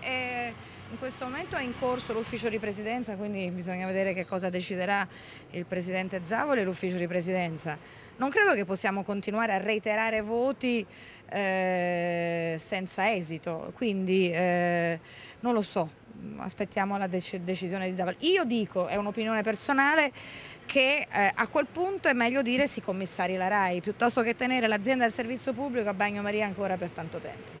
e in questo momento è in corso l'ufficio di presidenza, quindi bisogna vedere che cosa deciderà il presidente Zavoli e l'ufficio di presidenza. Non credo che possiamo continuare a reiterare voti eh, senza esito, quindi eh, non lo so, aspettiamo la dec decisione di Zavoli. Io dico, è un'opinione personale, che eh, a quel punto è meglio dire si commissari la RAI, piuttosto che tenere l'azienda del servizio pubblico a bagnomaria ancora per tanto tempo.